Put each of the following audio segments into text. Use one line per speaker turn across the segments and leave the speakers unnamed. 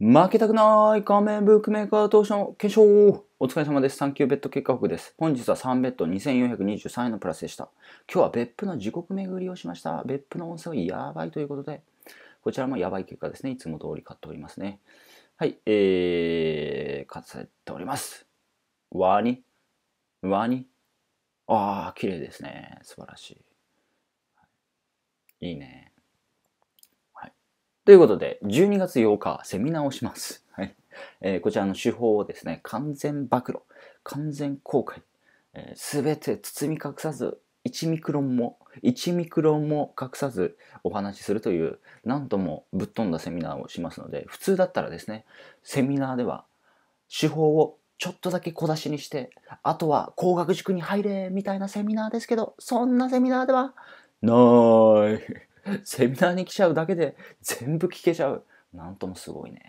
負けたくない仮面ブックメーカー投資の検証お疲れ様です。3級ベッド結果報です。本日は3ベッド2423円のプラスでした。今日は別府の時刻巡りをしました。別府の温泉はやばいということで、こちらもやばい結果ですね。いつも通り買っておりますね。はい、えー、買っております。ワニワニああ、綺麗ですね。素晴らしい。いいね。ということで、12月8日、セミナーをします。はい。えー、こちらの手法をですね、完全暴露、完全公開、す、え、べ、て包み隠さず、1ミクロンも、1ミクロンも隠さずお話しするという、なんともぶっ飛んだセミナーをしますので、普通だったらですね、セミナーでは、手法をちょっとだけ小出しにして、あ
とは工学塾に入れ、みたいなセミナーですけど、そんなセミナーでは、
ない。セミナーに来ちゃうだけで全部聞けちゃう。なんともすごいね。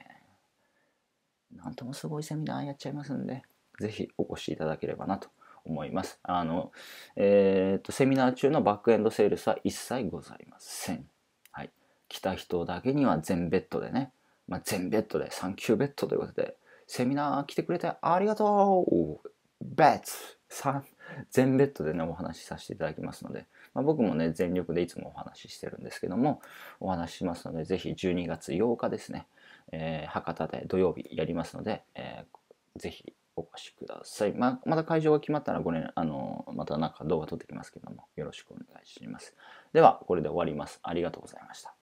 なんともすごいセミナーやっちゃいますんで、
ぜひお越しいただければなと思います。あの、えっ、と、セミナー中のバックエンドセールスは一切ございません。はい。来た人だけには全ベッドでね、まあ、全ベッドで、3級ベッドということで、セミナー来てくれてありがとうベッツ全ベッドでねお話しさせていただきますので、まあ、僕もね全力でいつもお話ししてるんですけどもお話ししますので是非12月8日ですね、えー、博多で土曜日やりますので、えー、ぜひお越しください。まあ、また会場が決まったらご連、あの、またなんか動画撮ってきますけども、よろしくお願いします。では、これで終わります。ありがとうございました。